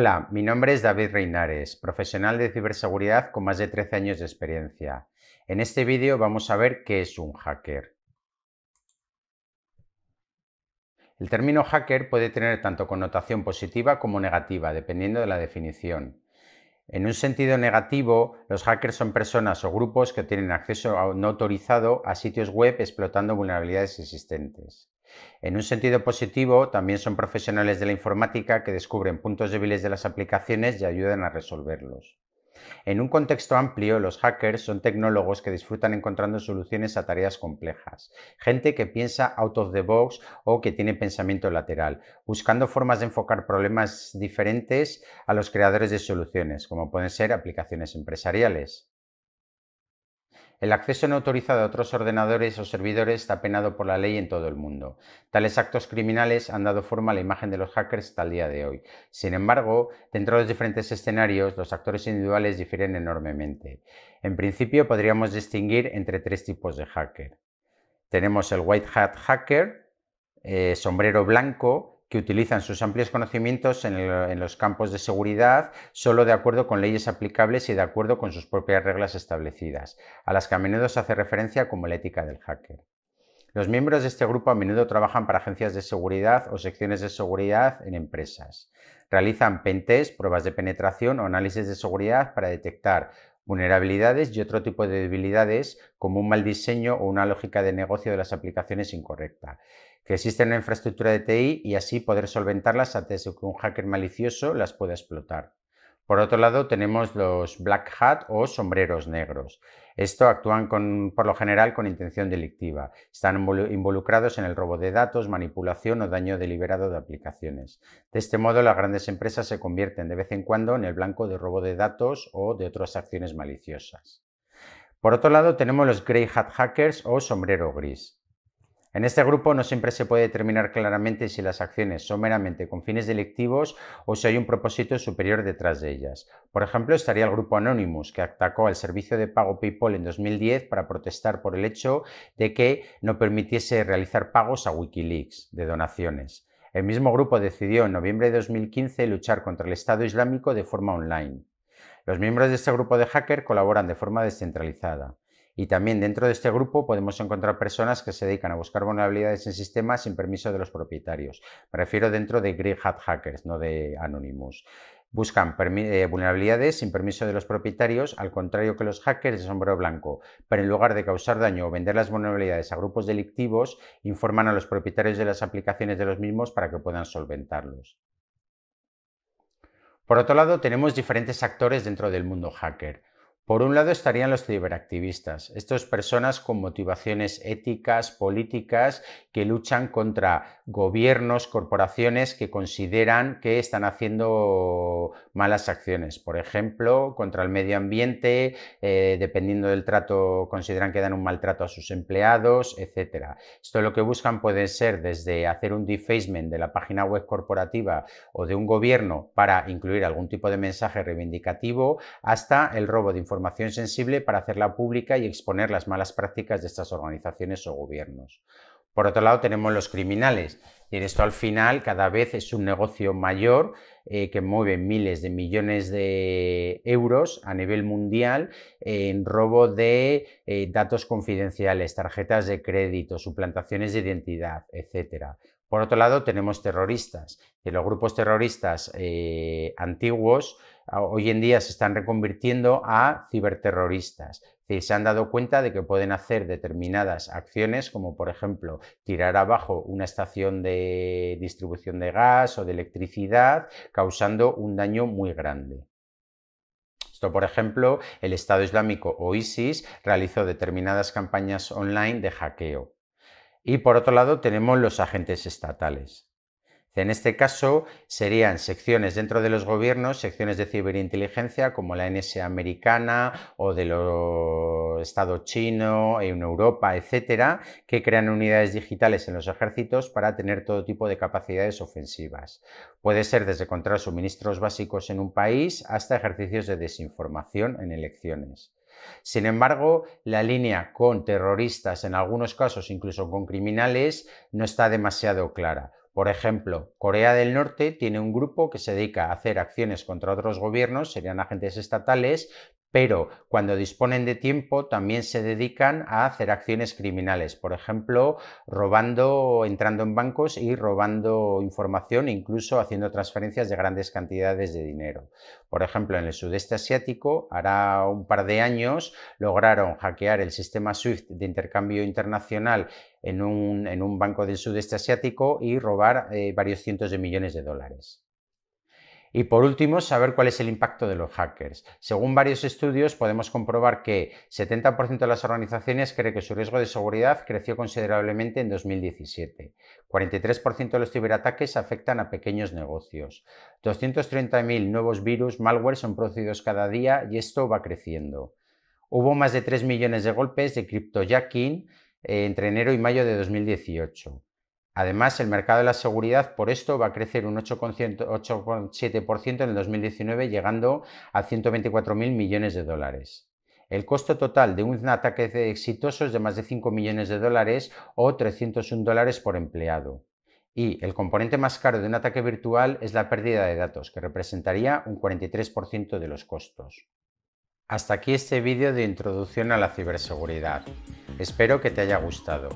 Hola, mi nombre es David Reinares, profesional de ciberseguridad con más de 13 años de experiencia. En este vídeo vamos a ver qué es un hacker. El término hacker puede tener tanto connotación positiva como negativa, dependiendo de la definición. En un sentido negativo, los hackers son personas o grupos que tienen acceso no autorizado a sitios web explotando vulnerabilidades existentes. En un sentido positivo, también son profesionales de la informática que descubren puntos débiles de las aplicaciones y ayudan a resolverlos. En un contexto amplio, los hackers son tecnólogos que disfrutan encontrando soluciones a tareas complejas, gente que piensa out of the box o que tiene pensamiento lateral, buscando formas de enfocar problemas diferentes a los creadores de soluciones, como pueden ser aplicaciones empresariales. El acceso no autorizado a otros ordenadores o servidores está penado por la ley en todo el mundo. Tales actos criminales han dado forma a la imagen de los hackers hasta el día de hoy. Sin embargo, dentro de los diferentes escenarios, los actores individuales difieren enormemente. En principio, podríamos distinguir entre tres tipos de hacker. Tenemos el white hat hacker, eh, sombrero blanco, que utilizan sus amplios conocimientos en, los campos de seguridad solo de acuerdo con leyes aplicables y de acuerdo con sus propias reglas establecidas, a las que a menudo se hace referencia como la ética del hacker. Los miembros de este grupo a menudo trabajan para agencias de seguridad o secciones de seguridad en empresas. Realizan pentes, pruebas de penetración o análisis de seguridad para detectar vulnerabilidades y otro tipo de debilidades como un mal diseño o una lógica de negocio de las aplicaciones incorrecta, que existe una infraestructura de TI y así poder solventarlas antes de que un hacker malicioso las pueda explotar. Por otro lado, tenemos los black hat o sombreros negros. Esto actúan por lo general con intención delictiva. Están involucrados en el robo de datos, manipulación o daño deliberado de aplicaciones. De este modo, las grandes empresas se convierten de vez en cuando en el blanco de robo de datos o de otras acciones maliciosas. Por otro lado, tenemos los grey hat hackers o sombrero gris. En este grupo no siempre se puede determinar claramente si las acciones son meramente con fines delictivos o si hay un propósito superior detrás de ellas. Por ejemplo, estaría el grupo Anonymous, que atacó al servicio de pago PayPal en 2010 para protestar por el hecho de que no permitiese realizar pagos a Wikileaks de donaciones. El mismo grupo decidió en noviembre de 2015 luchar contra el Estado Islámico de forma online. Los miembros de este grupo de hacker colaboran de forma descentralizada. Y también dentro de este grupo podemos encontrar personas que se dedican a buscar vulnerabilidades en sistemas sin permiso de los propietarios. Me refiero dentro de Green Hat Hackers, no de Anonymous. Buscan eh, vulnerabilidades sin permiso de los propietarios, al contrario que los hackers de sombrero blanco, pero en lugar de causar daño o vender las vulnerabilidades a grupos delictivos, informan a los propietarios de las aplicaciones de los mismos para que puedan solventarlos. Por otro lado, tenemos diferentes actores dentro del mundo hacker. Por un lado estarían los ciberactivistas, estas personas con motivaciones éticas, políticas, que luchan contra gobiernos, corporaciones que consideran que están haciendo malas acciones, por ejemplo, contra el medio ambiente, eh, dependiendo del trato, consideran que dan un maltrato a sus empleados, etc. Esto lo que buscan puede ser desde hacer un defacement de la página web corporativa o de un gobierno para incluir algún tipo de mensaje reivindicativo, hasta el robo de información sensible para hacerla pública y exponer las malas prácticas de estas organizaciones o gobiernos. Por otro lado, tenemos los criminales. Y en esto al final cada vez es un negocio mayor eh, que mueve miles de millones de euros a nivel mundial eh, en robo de eh, datos confidenciales, tarjetas de crédito, suplantaciones de identidad, etc. Por otro lado, tenemos terroristas. Y los grupos terroristas antiguos hoy en día se están reconvirtiendo a ciberterroristas. se han dado cuenta de que pueden hacer determinadas acciones, como por ejemplo tirar abajo una estación de distribución de gas o de electricidad, causando un daño muy grande. Esto, por ejemplo, el Estado Islámico o ISIS realizó determinadas campañas online de hackeo. Y por otro lado tenemos los agentes estatales. En este caso serían secciones dentro de los gobiernos, secciones de ciberinteligencia como la NSA americana o del Estado chino, en Europa, etcétera, que crean unidades digitales en los ejércitos para tener todo tipo de capacidades ofensivas. Puede ser desde encontrar suministros básicos en un país hasta ejercicios de desinformación en elecciones. Sin embargo, la línea con terroristas, en algunos casos incluso con criminales, no está demasiado clara. Por ejemplo, Corea del Norte tiene un grupo que se dedica a hacer acciones contra otros gobiernos, serían agentes estatales, pero cuando disponen de tiempo también se dedican a hacer acciones criminales, por ejemplo, robando, entrando en bancos y robando información, incluso haciendo transferencias de grandes cantidades de dinero. Por ejemplo, en el sudeste asiático, hará un par de años, lograron hackear el sistema SWIFT de intercambio internacional en un, banco del sudeste asiático y robar eh, varios cientos de millones de dólares. Y por último, saber cuál es el impacto de los hackers. Según varios estudios, podemos comprobar que 70% de las organizaciones cree que su riesgo de seguridad creció considerablemente en 2017. 43% de los ciberataques afectan a pequeños negocios. 230.000 nuevos virus, malware son producidos cada día y esto va creciendo. Hubo más de 3 millones de golpes de criptojacking eh, entre enero y mayo de 2018. Además, el mercado de la seguridad por esto va a crecer un 8,7% en el 2019, llegando a 124.000 millones de dólares. El costo total de un ataque exitoso es de más de 5 millones de dólares o 301 dólares por empleado. Y el componente más caro de un ataque virtual es la pérdida de datos, que representaría un 43% de los costos. Hasta aquí este vídeo de introducción a la ciberseguridad. Espero que te haya gustado.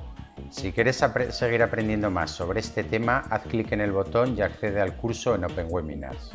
Si quieres seguir aprendiendo más sobre este tema, haz clic en el botón y accede al curso en Open Webinars.